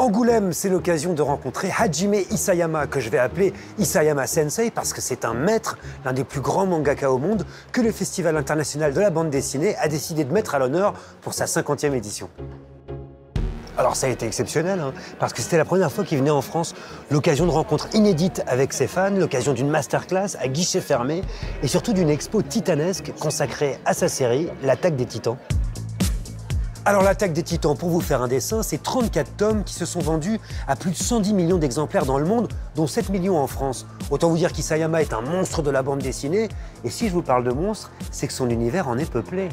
Angoulême, c'est l'occasion de rencontrer Hajime Isayama, que je vais appeler Isayama Sensei parce que c'est un maître, l'un des plus grands mangaka au monde, que le Festival international de la bande dessinée a décidé de mettre à l'honneur pour sa 50e édition. Alors ça a été exceptionnel, hein, parce que c'était la première fois qu'il venait en France, l'occasion de rencontres inédites avec ses fans, l'occasion d'une masterclass à guichet fermé, et surtout d'une expo titanesque consacrée à sa série, L'attaque des titans. Alors l'attaque des titans, pour vous faire un dessin, c'est 34 tomes qui se sont vendus à plus de 110 millions d'exemplaires dans le monde, dont 7 millions en France. Autant vous dire qu'Isayama est un monstre de la bande dessinée, et si je vous parle de monstre, c'est que son univers en est peuplé.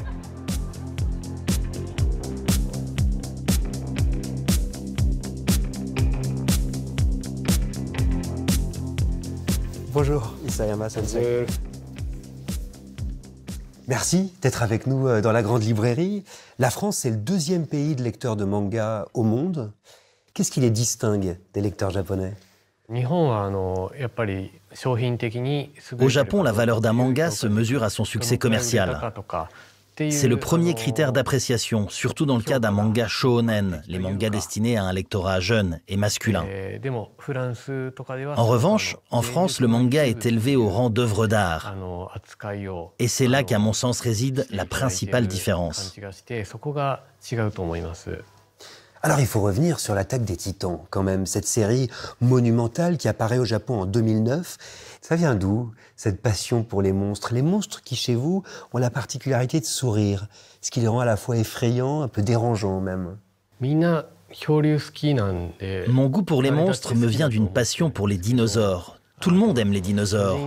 Bonjour Isayama Sensei. Merci d'être avec nous dans la grande librairie. La France est le deuxième pays de lecteurs de manga au monde. Qu'est-ce qui les distingue des lecteurs japonais au Japon, la valeur d'un manga se mesure à son succès commercial. C'est le euh, premier critère d'appréciation, surtout dans le cas d'un manga shonen, les mangas destinés à un lectorat jeune et masculin. En revanche, en France, le manga est élevé au rang d'œuvre d'art. Et c'est là qu'à mon sens réside la principale différence. Alors il faut revenir sur l'attaque des titans, quand même, cette série monumentale qui apparaît au Japon en 2009. Ça vient d'où, cette passion pour les monstres Les monstres qui, chez vous, ont la particularité de sourire, ce qui les rend à la fois effrayants, un peu dérangeants même. Mon goût pour les monstres me vient d'une passion pour les dinosaures. Tout le monde aime les dinosaures.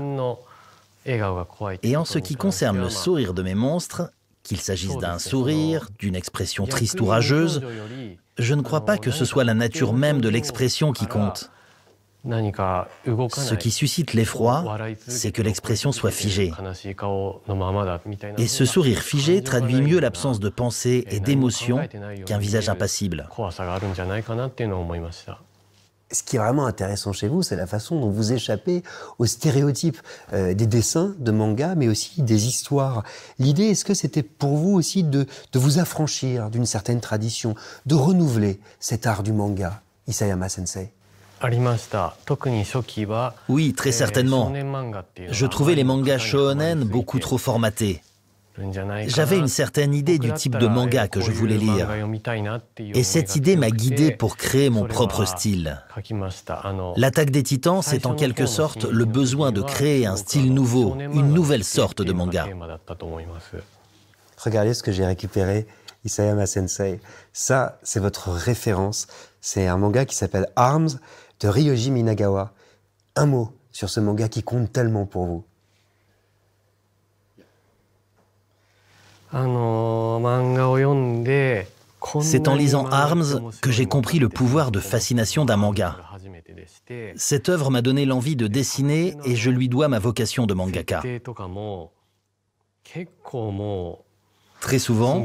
Et en ce qui concerne le sourire de mes monstres, qu'il s'agisse d'un sourire, d'une expression triste ou rageuse, je ne crois pas que ce soit la nature même de l'expression qui compte. Ce qui suscite l'effroi, c'est que l'expression soit figée. Et ce sourire figé traduit mieux l'absence de pensée et d'émotion qu'un visage impassible ce qui est vraiment intéressant chez vous, c'est la façon dont vous échappez aux stéréotypes euh, des dessins de manga, mais aussi des histoires. L'idée, est-ce que c'était pour vous aussi de, de vous affranchir d'une certaine tradition, de renouveler cet art du manga, Isayama Sensei oui, très euh, certainement. Je trouvais les mangas shonen beaucoup trop formatés. J'avais une certaine idée du type de manga euh, que je voulais lire. Et cette idée m'a guidé pour créer mon propre style. L'attaque des titans, c'est en quelque sorte le besoin de créer un style nouveau, une nouvelle sorte de manga. Regardez ce que j'ai récupéré, Isayama Sensei. Ça, c'est votre référence. C'est un manga qui s'appelle Arms de Ryoji Minagawa. Un mot sur ce manga qui compte tellement pour vous. Euh, C'est en lisant Arms que j'ai compris le pouvoir de fascination d'un manga. Cette œuvre m'a donné l'envie de dessiner et je lui dois ma vocation de mangaka. Très souvent,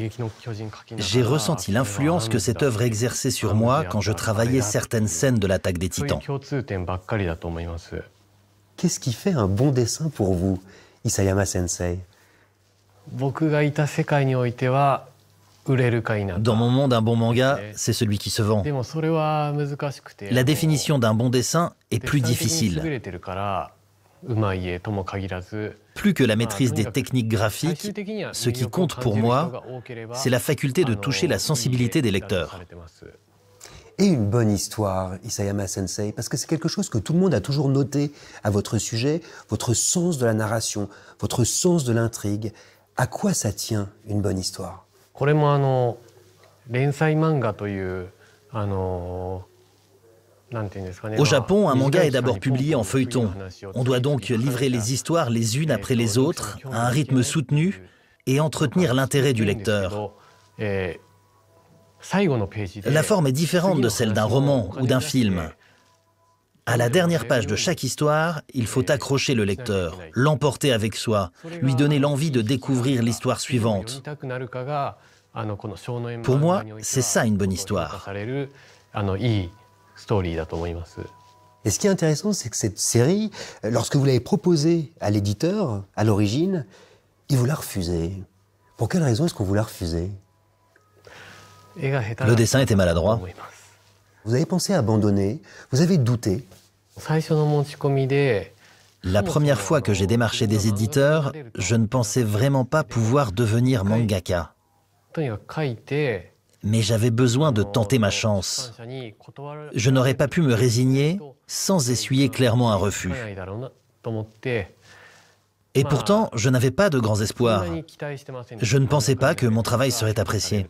j'ai ressenti l'influence que cette œuvre exerçait sur moi quand je travaillais certaines scènes de l'attaque des titans. Qu'est-ce qui fait un bon dessin pour vous, Isayama Sensei dans mon monde, un bon manga, c'est celui qui se vend. La définition d'un bon dessin est plus difficile. Plus que la maîtrise des techniques graphiques, ce qui compte pour moi, c'est la faculté de toucher la sensibilité des lecteurs. Et une bonne histoire, Isayama Sensei, parce que c'est quelque chose que tout le monde a toujours noté à votre sujet, votre sens de la narration, votre sens de l'intrigue à quoi ça tient une bonne histoire euh, ah, euh, Au Japon, un manga est d'abord publié en feuilleton. On doit donc livrer les histoires les unes après les autres, à un rythme soutenu, et entretenir l'intérêt du lecteur. Euh, La forme est différente de celle d'un roman ou d'un film. À la dernière page de chaque histoire, il faut accrocher le lecteur, l'emporter avec soi, lui donner l'envie de découvrir l'histoire suivante. Pour moi, c'est ça une bonne histoire. Et ce qui est intéressant, c'est que cette série, lorsque vous l'avez proposée à l'éditeur, à l'origine, il vous l'a refusée. Pour quelle raison est-ce qu'on vous l'a refusée Le dessin était maladroit. Vous avez pensé abandonner, vous avez douté. La première fois que j'ai démarché des éditeurs, je ne pensais vraiment pas pouvoir devenir mangaka. Mais j'avais besoin de tenter ma chance. Je n'aurais pas pu me résigner sans essuyer clairement un refus. Et pourtant, je n'avais pas de grands espoirs. Je ne pensais pas que mon travail serait apprécié.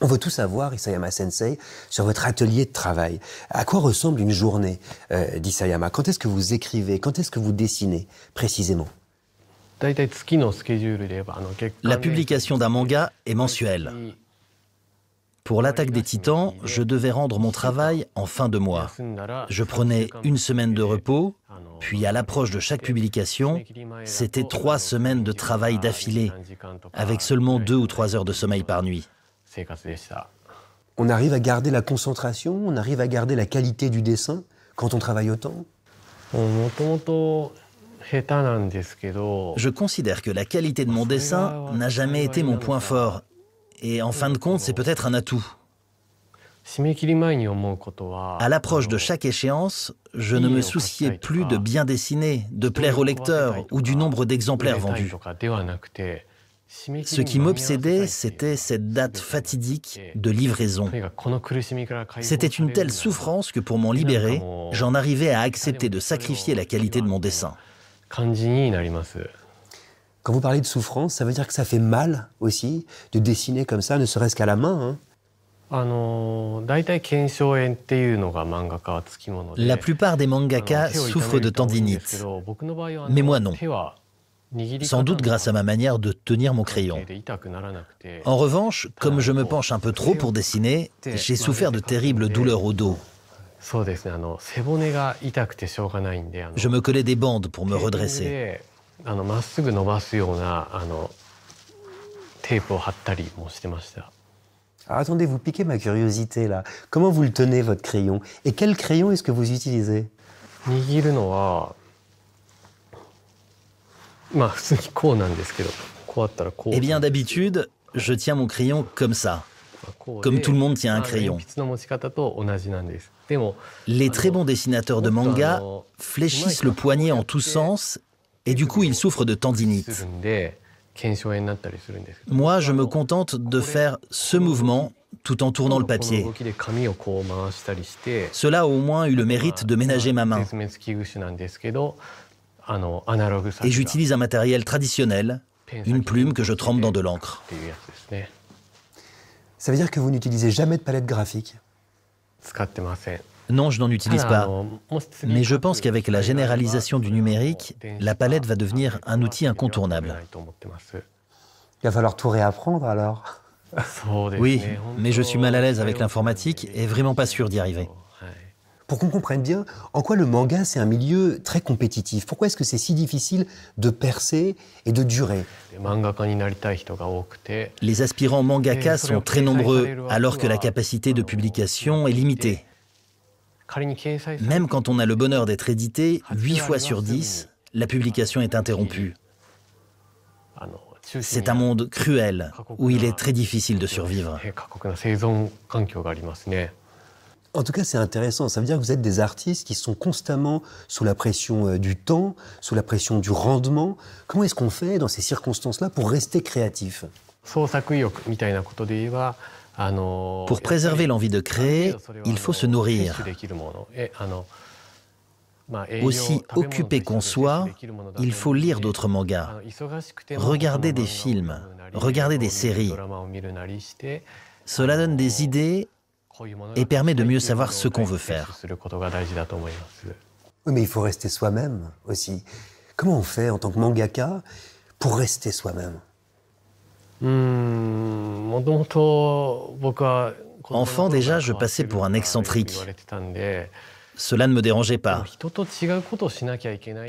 On veut tout savoir, Isayama Sensei, sur votre atelier de travail. À quoi ressemble une journée euh, d'Isayama Quand est-ce que vous écrivez Quand est-ce que vous dessinez précisément La publication d'un manga est mensuelle. Pour l'attaque des titans, je devais rendre mon travail en fin de mois. Je prenais une semaine de repos, puis à l'approche de chaque publication, c'était trois semaines de travail d'affilée, avec seulement deux ou trois heures de sommeil par nuit. On arrive à garder la concentration, on arrive à garder la qualité du dessin quand on travaille autant Je considère que la qualité de mon dessin n'a jamais été mon point fort. Et en fin de compte, c'est peut-être un atout. À l'approche de chaque échéance, je ne me souciais plus de bien dessiner, de plaire au lecteur ou du nombre d'exemplaires vendus. Ce qui m'obsédait, c'était cette date fatidique de livraison. C'était une telle souffrance que pour m'en libérer, j'en arrivais à accepter de sacrifier la qualité de mon dessin. Quand vous parlez de souffrance, ça veut dire que ça fait mal aussi de dessiner comme ça, ne serait-ce qu'à la main. La plupart des mangakas souffrent de tendinite, mais moi non sans doute grâce à ma manière de tenir mon crayon. En revanche, comme je me penche un peu trop pour dessiner, j'ai souffert de terribles douleurs au dos. Je me collais des bandes pour me redresser. attendez, vous piquez ma curiosité là. Comment vous le tenez votre crayon Et quel crayon est-ce que vous utilisez eh bien d'habitude, je tiens mon crayon comme ça, comme tout le monde tient un crayon. Les très bons dessinateurs de manga fléchissent le poignet en tous sens et du coup ils souffrent de tendinite. Moi, je me contente de faire ce mouvement tout en tournant le papier. Cela a au moins eu le mérite de ménager ma main. Ah et j'utilise un matériel traditionnel, une plume que je trempe dans de l'encre. Ça veut dire que vous n'utilisez jamais de palette graphique non, je n'en utilise ah pas. Mais je pense qu'avec la généralisation du numérique, la palette va devenir un outil incontournable. Il va falloir tout réapprendre alors. Oui, mais je suis mal à l'aise avec l'informatique et vraiment pas sûr d'y arriver pour qu'on comprenne bien en quoi le manga, c'est un milieu très compétitif. Pourquoi est-ce que c'est si difficile de percer et de durer Les aspirants mangaka sont très nombreux, alors que la capacité de publication est limitée. Même quand on a le bonheur d'être édité, 8 ah, fois sur 10, la publication est interrompue. Ah, c'est un monde cruel où il est très difficile de survivre. En tout cas, c'est intéressant. Ça veut dire que vous êtes des artistes qui sont constamment sous la pression euh, du temps, sous la pression du rendement. Comment est-ce qu'on fait dans ces circonstances-là pour rester créatif Pour préserver l'envie de créer, il faut se nourrir. Aussi occupé qu'on soit, il faut lire d'autres mangas, regarder des films, regarder des séries. Cela donne des idées et permet de mieux savoir ce qu'on veut faire. mais il faut rester soi-même aussi. Comment on fait en tant que mangaka pour rester soi-même hmm, Enfant déjà, je passais pour un excentrique. Cela ne me dérangeait pas.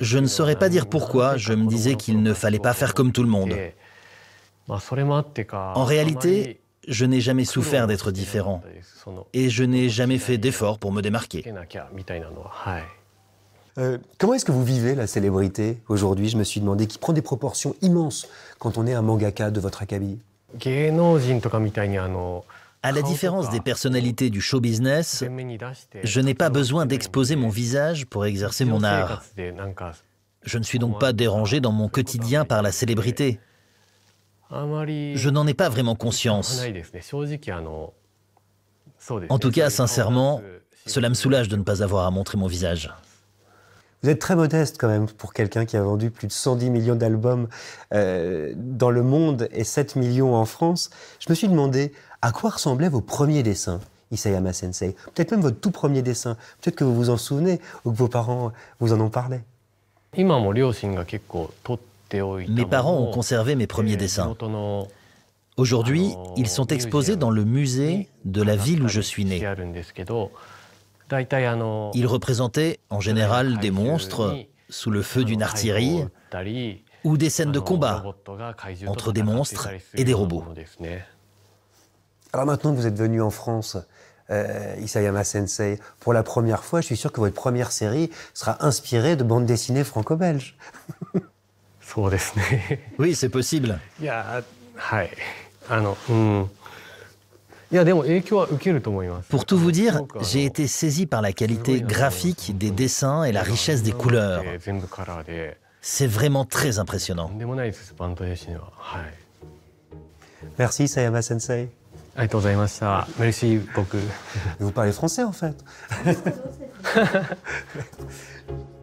Je ne saurais pas dire pourquoi, je me disais qu'il ne fallait pas faire comme tout le monde. Bah, en réalité, je n'ai jamais souffert d'être différent et je n'ai jamais fait d'effort pour me démarquer. Euh, comment est-ce que vous vivez la célébrité aujourd'hui Je me suis demandé, qui prend des proportions immenses quand on est un mangaka de votre acabit. À la différence des personnalités du show business, je n'ai pas besoin d'exposer mon visage pour exercer mon art. Je ne suis donc pas dérangé dans mon quotidien par la célébrité. Je n'en ai pas vraiment conscience. En tout cas, sincèrement, cela me soulage de ne pas avoir à montrer mon visage. Vous êtes très modeste quand même pour quelqu'un qui a vendu plus de 110 millions d'albums euh, dans le monde et 7 millions en France. Je me suis demandé à quoi ressemblaient vos premiers dessins, Isayama Sensei. Peut-être même votre tout premier dessin. Peut-être que vous vous en souvenez ou que vos parents vous en ont parlé. Mes parents ont conservé mes premiers dessins. Aujourd'hui, ils sont exposés dans le musée de la ville où je suis né. Ils représentaient en général des monstres sous le feu d'une artillerie ou des scènes de combat entre des monstres et des robots. Alors maintenant que vous êtes venu en France, euh, Isayama Sensei, pour la première fois, je suis sûr que votre première série sera inspirée de bandes dessinées franco-belges. oui c'est possible Pour tout vous dire, j'ai été saisi par la qualité graphique des dessins et la richesse des couleurs. C'est vraiment très impressionnant. Merci Sayama Sensei. Merci beaucoup. Vous parlez français en fait.